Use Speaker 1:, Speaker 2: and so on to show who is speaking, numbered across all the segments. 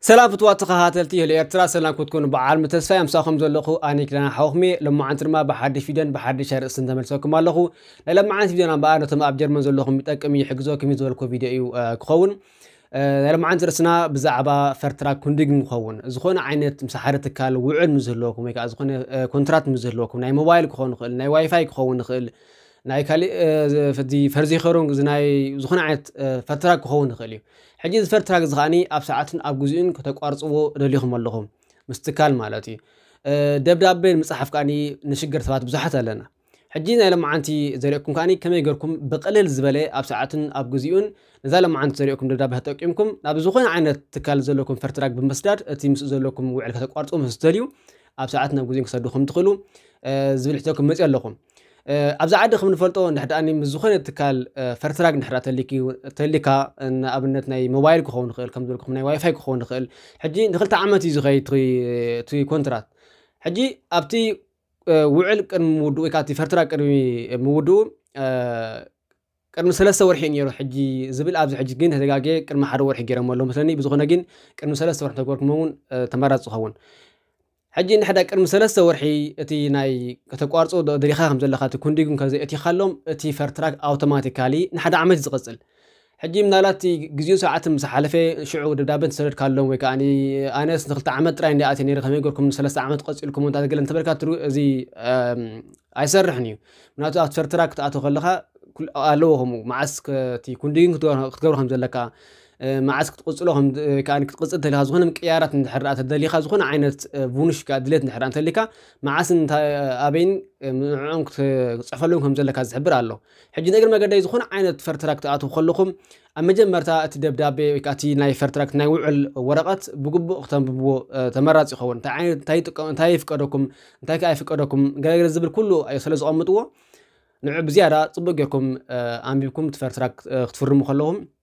Speaker 1: سلام فتوات تخاتلتي هل إرترا سلام كنتكون بعالم تسفى مساخم زلقو أنا كنا حوخمي لما عن ترما بحد فيدن بحد شهر سنت ملسكم الله لما عن فيدن نعم، أنا بأنا تم أبجر من زلقو متأكم يحجزوك من زلقو فيديو آه، كخون آه، لما عن ترسنا بزعبا فرترا كندق مخون زخون عينة مسحرة تكال وعن مزلقو ميك زخون آه، كونترات مزلقو ناي موبايل كخون خل ناي واي فاي كخون خل ናይ ካሊእ ፈዚ ፈርዚ ኸሩን ናይ ዝኾነ ዓይነት ፈርትራግ ክኸውን ይኽእል እዩ ሕጂ እዚ ፈርትራግ እዚ ከዓኒ ኣብ ሰዓትን ኣብ ግዜኡን ክተቋርፅዎ ደሊኹም ኣለኹም ምስ ትካል ማለት እዩ ደብዳቤ ንምፅሓፍ ከዓኒ ንሽግር ሰባት ብዙሓት ኣለና ሕጂ ናይ ለማዓንቲ ዘሪኦኩም ከዓኒ ከመይ ገርኩም ብቕልል ዝበለ ኣብ ሰዓትን ኣብ ግዜኡን ነዛ ለማዓንቲ ዘሪኦኩም ደብዳቤ ተጠቂምኩም ናብ ዝኾነ ዓይነት ትካል ዘለኩም ፈርትራግ ብምስዳድ እቲ ምስኡ ዘለኩም ውዕል ከተቋርፁ ምስ ትደልዩ ኣብ ሰዓትን ኣብ ግዜኡን ክሰድኹም ትኽእሉ ዝብል ሕቶኩም መፅእ ኣለኹም ኣብዛ ዓዲ ከም ንፈልጦ ንሕዳኣኒ ምስ ዝኾነ ትካል ፈርትራግ ንሕዳ ተሊካ ንኣብነት ናይ ሞባይል ክኸውን ይኽእል ከም ዝበልኩም ናይ ዋይፋይ ክኸውን ይኽእል ሕጂ ንክልተ ዓመት እዩ ዝኸይድ እቲ ኮንትራት ሕጂ ኣብቲ ውዕል ቅድሚ ምውድእ ወይ ከዓ እቲ ፈርትራግ ቅድሚ ምውድኡ ቅድሚ ሰለስተ ወርሒ እዩ ነይሩ ሕጂ ዝብል ኣብዚ ሕጂ ግን ተዘጋገየ ቅድሚ ሓደ ወርሒ ገይሮም ኣለዉ መስለኒ ብዝኾነ ግን ቅድሚ ሰለስተ ወርሒ ተገበርኩሞ እውን ተመራፂ ይኸውን ሕጂ ንሓደ ቅድሚ ሰለስተ ወርሒ እቲ ናይ ከተቋርፆ ደሪኻ ከም ዘለካ እቲ ኩንዲጉን ከዘይእቲኻሎም እቲ ፈርትራክ ኣውቶማቲካሊ ንሓደ ዓመት ዝቕፅል ሕጂ ምናላት ግዜኡ ሰዓትን ምስ ሓለፈ ሽዑ ደብዳቤን ተሰደድካሎም ወይ ከዓ ኣነስ ንክልተ ዓመት ጥራይ እንዲኣትየ ነይረ ከመይ ገርኩም ንሰለስተ ዓመት ቀፂልኩም እንታይ ገለ እንተበልካ እዚ ኣይሰርሕን እዩ ምክንያቱ ኣብቲ ፈርትራክ ክትኣትው ከለካ ኣለዎ ከምኡ መዓስ እቲ ኩንዲግን ክትገብሩ ከም ዘለካ معاز كتقصلهم كان كتقصد تلها زخنا مكيارات نحرقات الدليخة زخنا عينة بونش كادلت نحرقات تلك معاز انت ابين معهم كتصحف لهم كم زلك هز حبر الله حجي نقر ما قد يزخنا عينة فرتراك تقاتو خلوكم اما جم مرتا اتدب دابي وكاتي ناي فرتراك ناي وعل ورقات بقب اختم ببو تمرات يخوان تعين تاي تاي فكركم تاي كاي فكركم قال قرز بالكلو ايو سلز قمتوا نعب زيارة طبقكم آه عم بيكم تفرتراك اختفر مخلوهم آه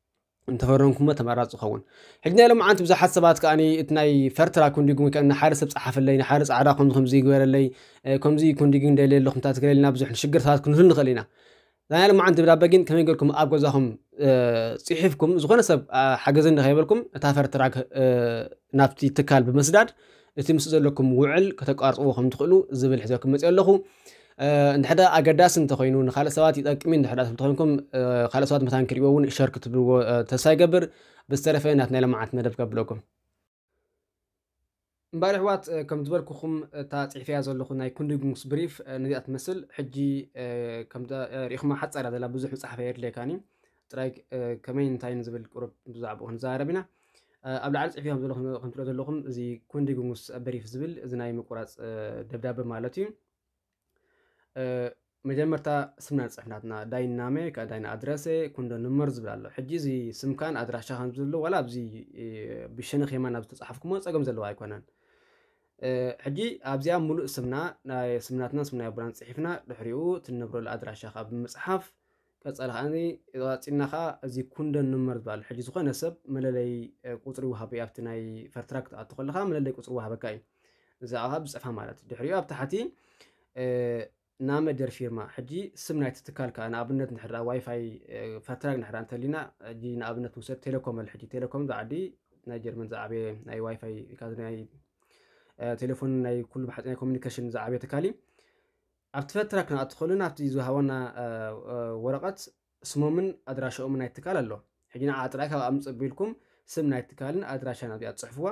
Speaker 1: انتفرنكم تمرات تخون حجنا لما عن تبزح حسابات كأني اتناي فرترا كن ديكم كأن حارس بس حفل لي حارس عرا كن خم زي غير لي كم دليل لخم تات لنا بزح الشجر ثلاث كن هن خلينا زين لما عن تبدأ بجين كم يقول لكم أبغى زهم صحيفكم زخنا سب حجزين غير لكم تافر ترى نفتي تكال بمسدد يتم لكم وعل كتك أرض تقولوا زبل حزاكم مسألة እንድሕዳ ኣገዳሲ እንተኮይኑ ንካልእ ሰባት ይጠቅሚ እንድሕዳ እንተኮይንኩም ካልእ ሰባት መታን ክሪእዎ እውን ሸር ክትብልዎ ተስፋ ይገብር ብዝተረፈ ናት ናይ ልምዓት መደብ ከብለኩም እምባር ኣሕዋት ከም ዝበልኩኹም እታ ፅሒፍያ ዘለኹ ናይ ኩንዲጉንስ ብሪፍ ነዚኣ ትመስል ሕጂ ሪኢኹማ ሓፃር ዘላ ብዙሕ መፅሓፈ የድልየካኒ ጥራይ ከመይ እንታይ ንዝብል ቁርብ ብዛዕባ ክንዛረብ ኢና ኣብ ላዕሊ ፅሒፍዮም ከምትሪኦ ዘለኹም እዚ ኩንዲጉንስ ብሪፍ ዝብል እዚ ናይ ምቁራፅ ደብዳቤ ማለት እዩ መጀመርታ ስምና ንፅሕናትና ዳይናሜ ዳይና ኣድረሰ ኩንዶ ንመር ዝብል ኣሎ ሕጂ እዚ ስምካን ኣድራሻኻን ዘሎ ዋላ ኣብዚ ብሸነኽ የማን ኣብ ዝተፃሓፍኩሞ ፀገም ዘለዎ ኣይኮነን ሕጂ ኣብዚኣ ሙሉእ ስምና ናይ ስምናትና ስምናይ ኣቦናን ፅሒፍና ድሕሪኡ ትነብረሉ ኣድራሻ ካ ብምፅሓፍ ቀፃሊ ከዓኒ ፂና ከዓ እዚ ኩንደን ንመር ዝበሉ ሕጂ ዝኾነ ሰብ መለለይ ቁፅሪ ውሃቢ ኣብቲ ናይ ፈርትራክ ትኣቱ ከለካ መለለይ ቁፅሪ ውሃበካ እዩ እዛ ከዓ ብፅሕፋ ማለት እዩ ድሕሪኡ ኣብ ታሕቲ ናብ መደር ፊርማ ሕጂ ስም ናይቲ ትካል ከዓ ንኣብነት ንሕራ ዋይፋይ ፋትራግ ንሕራ እንተሊና ሕጂ ንኣብነት ውሰድ ቴሌኮም ኣለ ሕጂ ቴሌኮም ዝዓዲ ናይ ጀርመን ዝዓበየ ናይ ዋይፋይ ናይ ቴሌፎን ናይ ኩሉ ባሕፂ ናይ ኮሚኒኬሽን ዝዓበየ ትካል እዩ ኣብቲ ፈትራክ ንኣት ትኽእሉ ናብቲ ዝሃቦና ወረቐት ስሞምን ኣድራሽኦምን ናይ ትካል ኣሎ ሕጂ ንዓ ጥራይ ካብ ኣምፅ ኣቢልኩም ስም ናይ ትካልን ኣድራሻን እዚኣ ትፅሕፍዋ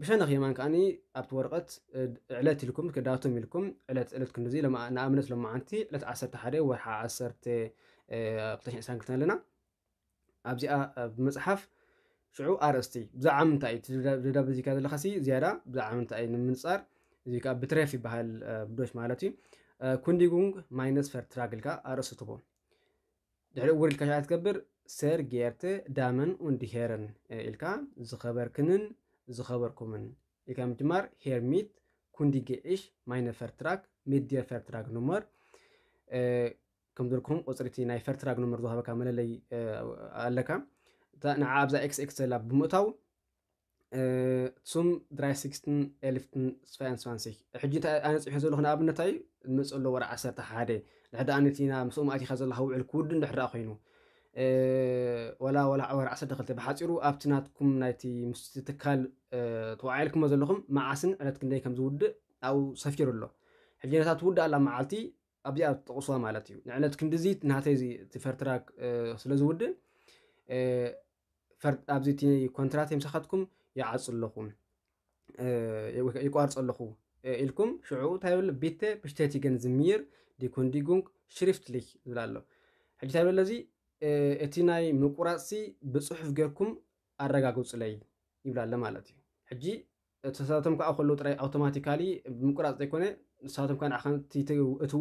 Speaker 1: ብሸነኽ የማን ከዓኒ ኣብቲ ወረቐት ዕለት ኢልኩም ክዳቶም ኢልኩም ዕለት ዕለት ክንዚ ንኣብነት ሎም መዓንቲ ዕለት 11 ወርሓ 1 222 ኣለና ኣብዚኣ ብመፅሓፍ ሽዑ ኣርእስቲ ብዛዕባ ምንታይ እዩ ደዳብ እዚ ዘለካ ሲ ዝያዳ ብዛዕባ ምንታይ እዩ ንምንፃር እዚ ከዓ ብትረፍ ይበሃል ብዶች ማለት እዩ ኩንዲጉንግ ማይነስ ፈርትራግ ኢልካ ኣርእስቲ ትቦ ድሕሪ እውር ኢልካ ሸዓ ትገብር ሰር ጌርተ ዳመን ኡንዲሄረን ኢልካ ዝኸበርክንን زخبركم من يكام جمار هير ميت كوندي جيش ماينا فرتراك ميديا فرتراك نمر اه كم دركم قصرتي ناي فرتراك نمر ذهب كامل اللي اه لك تا نعاب ذا اكس اكس لاب بمتاو تسوم دراي سيكستن الفتن سفان سفانسيك حجي تا انا صحيح زولو هنا ابنتاي نسولو ورا عسر تحادي لحدا انتينا مسوم اتي خزل هو الكود نحرا خينو ولا ولا عور عسى دخلت بحاصيرو ابتناتكم نايتي مستتكال توعيلكم زلخم مع عسن علت كنداي كم زود او سفير الله حجينات تود على معلتي ابي اتقصوا معلتي يعني علت كندزي نهاتي زي تفرتراك سلا زود فرد ابزيتي كونترات يمسخاتكم يا عصلخون يقارص الله إلكم شعو تايول بيت بشتاتي جنزمير دي كونديجونك شريفت ليه زلالو حجي تايول لازي እቲ ናይ ምቁራፅሲ ብፅሑፍ ጌርኩም ኣረጋግፁለይ ይብላ ኣሎ ማለት እዩ ሕጂ ተሳተም ከዓ ከሎ ጥራይ ኣውቶማቲካሊ ብምቁራፅ ዘይኮነ ንሳቶም ከዓ እቲ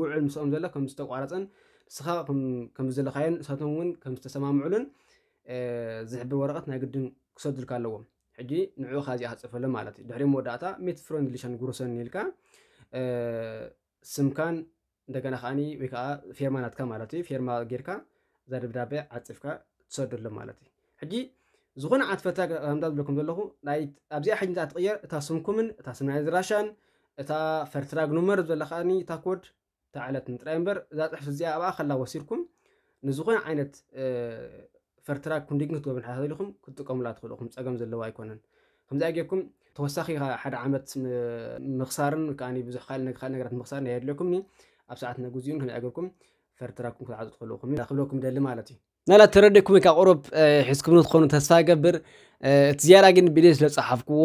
Speaker 1: ውዕል ምስኦም ዘሎ ከም ዝተቋረፀን ንስኻ ከም ዘለካዮን ንሳቶም እውን ከም ዝተሰማምዑሉን ዝሕብር ወረቀት ናይ ግድን ክሰድልካ ኣለዎም ሕጂ ንዕኡ ካ እዚኣ ክፅፈሎም ማለት እዩ ድሕሪ መወዳእታ ሜት ፍሮንድሊሻን ጉርሰን ኢልካ ስምካን እንደገና ከዓኒ ወይ ከዓ ፌርማ ናትካ ማለት እዩ ፌርማ ጌርካ زرب دابع عطفك تصدر له مالتي حجي زغن عطفتا غمداد بلكم دلهو نايت ابزي حجن تغير تا سمكمن تا سمعي دراشان تا فرتراغ نمر زلخاني تا كود تا علت نترينبر ذات حفظ زي ابا خلا وسيركم نزغن عينت اه فرتراغ كنديك نتوى من حاضر لكم كنتو كاملات خلوكم تساقم زلوا ايكونن خمزا اجيكم توساخي حد عمت مخسارن كاني بزخال نغرات مخسارن هيد لكم ني ابساعتنا قوزيون اجيكم ፈርትራኩም ክልዓዙ ትኽእልኹም እዩ ክብለኩም ደሊ ማለት እዩ ናላ ተረድእኩም ካብ ቁሩብ ሒዝኩም ንትኾኑ ተስፋ ገብር እቲ ዝያዳ ግን ብኢደ ስለፀሓፍክዎ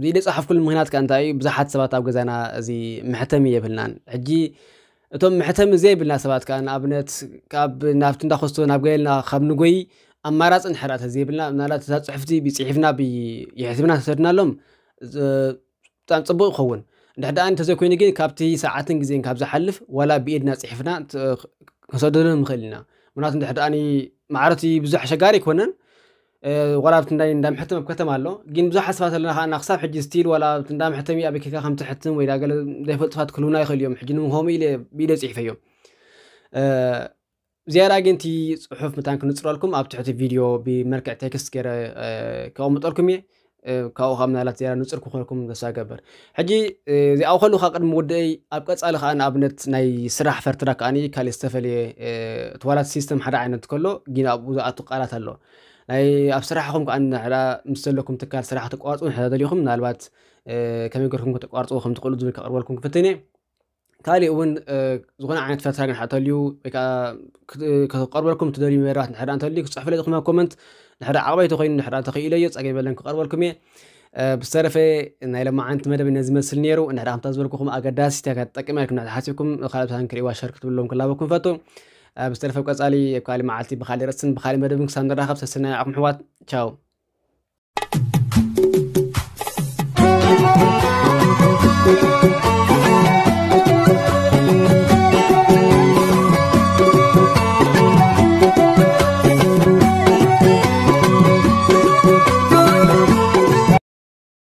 Speaker 1: ብኢደ ፀሓፍኩሉ ምክንያት ካ እንታይ እዩ ብዙሓት ሰባት ኣብ ገዛና እዚ ምሕተሚ የብልናን ሕጂ እቶም ምሕተሚ ዘይብልና ሰባት ከዓ ንኣብነት ካብ ናብቲ እንዳክስቶ ናብ ገየልና ካብ ንጎይ ኣማራፅን ሕራእተ ዘይብልና ናላ እታ ፅሑፍቲ ብፅሒፍና ብይሕትምና ተሰድናሎም ብጣዕሚ ፅቡቅ ይኸውን دحدا أنت زي كوني جين كابتي ساعتين جزين كابز حلف ولا بيد ناس صحفنا كصدرنا مخلينا منات دحدا أني معرتي بزح شجاري كونن ولا ندم حتى ما بكتم الله جين بزح حسبات لنا أنا خصاب حج ستيل ولا بتندم حتى مي أبي كذا خمت حتم وإذا قال ده فتفات كلنا يخل يوم حجنهم مهم إلى بإيد صحف يوم زيارة جين تي صحف متان كنت لكم أبتحت فيديو بمركع تكست كره كأمطلكم يه ካብኡ ካብ ናላት ዜና ንፅር ክኾንኩም ገሳ ገበር ሕጂ እዚኣብ ከሉ ካብ ቅድሚ ውድአይ ኣብ ቀፃሊ ከዓ ንኣብነት ናይ ስራሕ ፈርትና ከዓኒ ካልእ ዝተፈልየ ተዋላት ሲስተም ሓደ ዓይነት ከሎ ግን ኣብኡ ዝኣቱ ቃላት ኣሎ ናይ ኣብ ስራሕኹም ከዓ ንሕዳ ምስ ዘለኩም ትካል ስራሕ ተቋዋፅኡ ንሕዳ ደሊኹም ምናልባት ከመይ ገርኩም ክተቋርፅዎ ከም ትኽእሉ ዝብል ከቅርበልኩም ክፍትን እየ ካልእ እውን ዝኾነ ዓይነት ፈታግ ንሓተልዩ ወይከዓ ክቐርበልኩም እትደልዩ መራት ንሕዳ እንተልዩ ክፅሕፍለ ዝኹማ ኮመንት ንሕዳ ዓቕበይቶ ኮይኑ ንሕዳ ተኽኢለ ዮ ፀገይበለን ክቐርበልኩም እየ ብዝተረፈ ናይ ሎማ ዓይነት መደብ ነዝመስል ነይሩ ንሕዳ ከምታ ዝበልኩኹም ኣገዳሲ ተጠቂማ ኢልኩም ሓሲብኩም ካልኦታን ክሪእዋ ሸርክ ትብሎም ክላበኩም ፈቱ ብዝተረፈ ቀፃሊ ኣብ ካልእ መዓልቲ ብካልእ ርእስን ብካልእ መደብን ክሳብ ንራኸብ ሰስና ይዓኹም ኣሕዋት ቻው